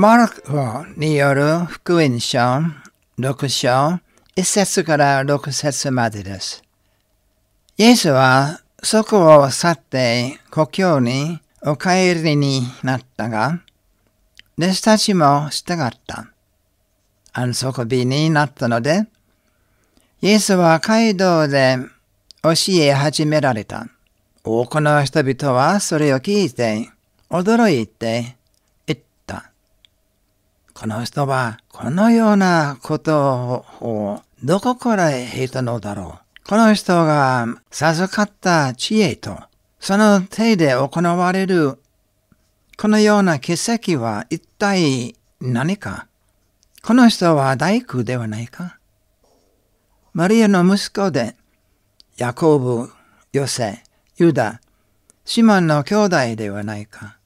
マルコによる福音書6章1節から6節までです。イエスはそこを去って故郷にお帰りになったが、弟子たちも従った。安息日になったので、イエスは街道で教え始められた。多くの人々はそれを聞いて、驚いて、この人はこのようなことをどこから得たのだろう。この人が授かった知恵と、その手で行われる、このような奇跡は一体何かこの人は大工ではないかマリアの息子で、ヤコブ、ヨセ、ユダ、シマンの兄弟ではないか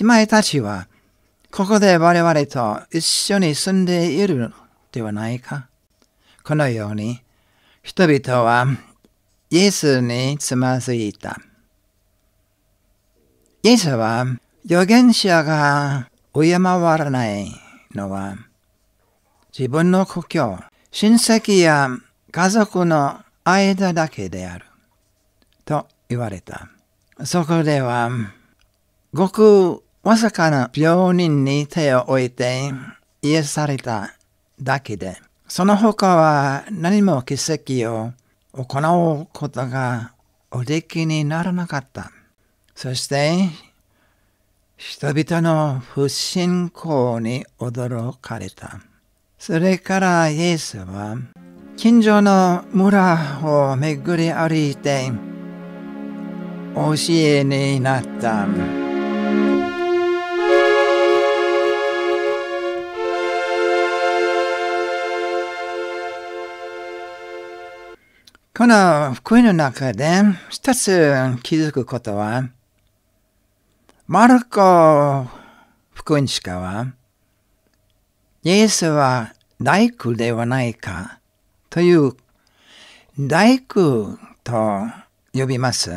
姉妹たちはここで我々と一緒に住んでいるのではないか。このように、人々はイエスにつまずいた。イエスは預言者が敬われないのは、自分の故郷、親戚や家族の間だけである。と言われた。そこでは、ごくわずかな病人に手を置いて癒されただけで、その他は何も奇跡を行うことがおできにならなかった。そして、人々の不信仰に驚かれた。それからイエスは、近所の村を巡り歩いて、教えになった。この福音の中で一つ気づくことは、マルコ福音書は、イエスは大工ではないかという大工と呼びます。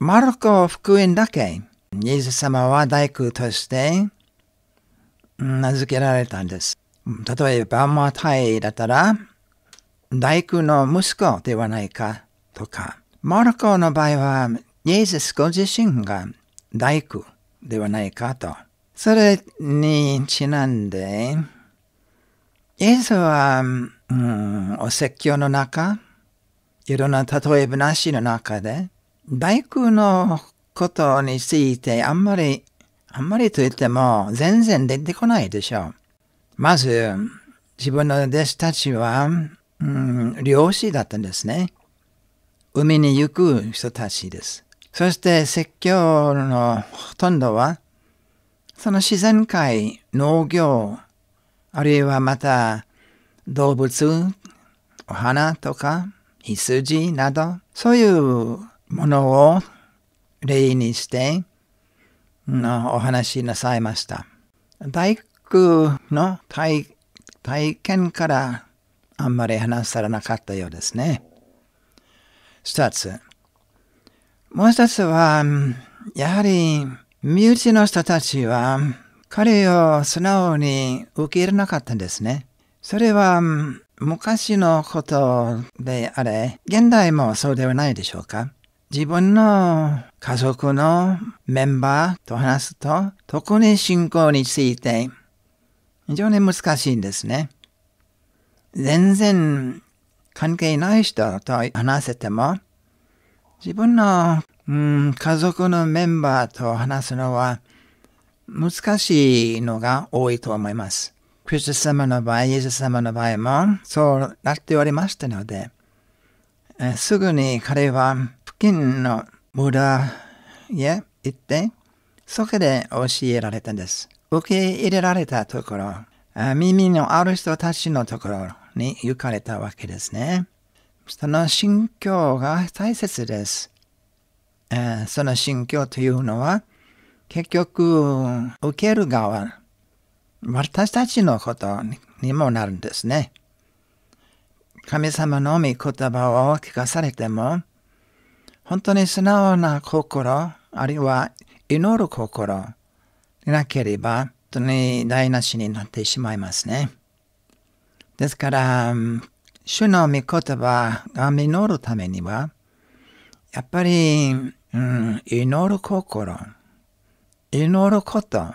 マルコ福音だけ、イエス様は大工として名付けられたんです。例えば、マタイだったら、大工の息子ではないかとか、モロコの場合は、イエズスご自身が大工ではないかと。それにちなんで、イエスは、うん、お説教の中、いろんな例え話の中で、大工のことについてあんまり、あんまりと言っても全然出てこないでしょう。まず、自分の弟子たちは、うん、漁師だったんですね。海に行く人たちです。そして説教のほとんどは、その自然界、農業、あるいはまた動物、お花とか羊など、そういうものを例にして、お話しなさいました。大工の体体験からあんまり話されなかったようですね。2つ。もう一つは、やはり、身内の人たちは、彼を素直に受け入れなかったんですね。それは、昔のことであれ、現代もそうではないでしょうか。自分の家族のメンバーと話すと、特に信仰について、非常に難しいんですね。全然関係ない人と話せても、自分の、うん、家族のメンバーと話すのは難しいのが多いと思います。クリス様の場合、イエス様の場合もそうなっておりましたので、すぐに彼は付近の村へ行って、そこで教えられたんです。受け入れられたところ、耳のある人たちのところに行かれたわけですね。その心境が大切です。えー、その心境というのは、結局、受ける側、私たちのことにもなるんですね。神様の御言葉を聞かされても、本当に素直な心、あるいは祈る心でなければ、本当に台無しになってしまいますね。ですから、主の御言葉が実るためには、やっぱり、うん、祈る心、祈ること、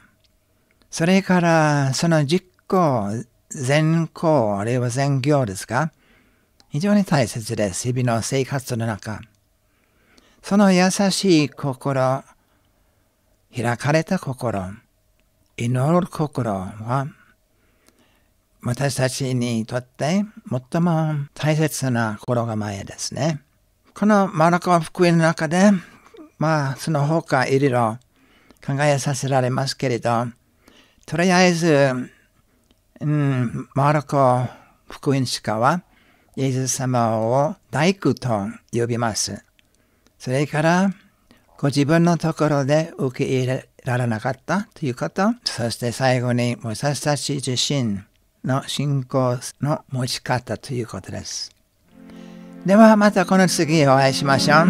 それからその実行、善行、あるいは善行ですか非常に大切です。日々の生活の中。その優しい心、開かれた心、祈る心は、私たちにとって最も大切な心構えですね。このマルコ福音の中で、まあ、その他いろいろ考えさせられますけれど、とりあえず、うん、マルコ福音書は、イエス様を大工と呼びます。それから、ご自分のところで受け入れられなかったということ、そして最後に私たち自身、の信仰の持ち方ということです。ではまたこの次お会いしましょう。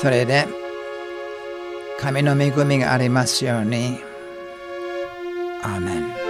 それで、神の恵みがありますように。アーメン。